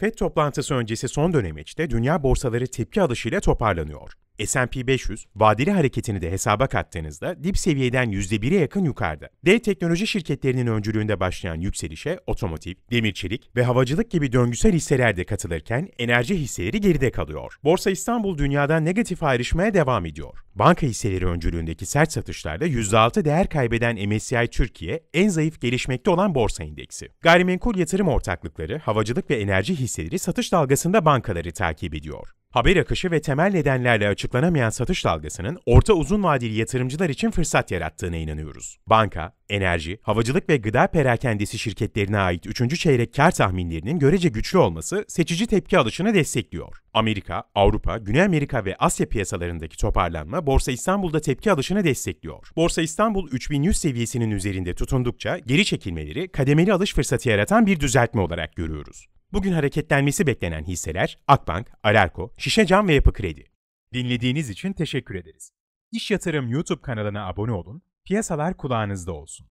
FED toplantısı öncesi son dönemeçte dünya borsaları tepki alışıyla toparlanıyor. S&P 500 vadeli hareketini de hesaba kattığınızda dip seviyeden %1'e yakın yukarıda. Dev teknoloji şirketlerinin öncülüğünde başlayan yükselişe otomotiv, demir çelik ve havacılık gibi döngüsel hisseler de katılırken enerji hisseleri geride kalıyor. Borsa İstanbul dünyada negatif ayrışmaya devam ediyor. Banka hisseleri öncülüğündeki sert satışlarla %6 değer kaybeden MSCI Türkiye en zayıf gelişmekte olan borsa indeksi. Gayrimenkul yatırım ortaklıkları, havacılık ve enerji hisseleri satış dalgasında bankaları takip ediyor. Haber akışı ve temel nedenlerle açıklanamayan satış dalgasının orta uzun vadeli yatırımcılar için fırsat yarattığına inanıyoruz. Banka, enerji, havacılık ve gıda perakendesi şirketlerine ait 3. çeyrek kar tahminlerinin görece güçlü olması seçici tepki alışını destekliyor. Amerika, Avrupa, Güney Amerika ve Asya piyasalarındaki toparlanma Borsa İstanbul'da tepki alışını destekliyor. Borsa İstanbul 3100 seviyesinin üzerinde tutundukça geri çekilmeleri kademeli alış fırsatı yaratan bir düzeltme olarak görüyoruz. Bugün hareketlenmesi beklenen hisseler Akbank, Alarko, Şişecam ve Yapı Kredi. Dinlediğiniz için teşekkür ederiz. İş Yatırım YouTube kanalına abone olun, piyasalar kulağınızda olsun.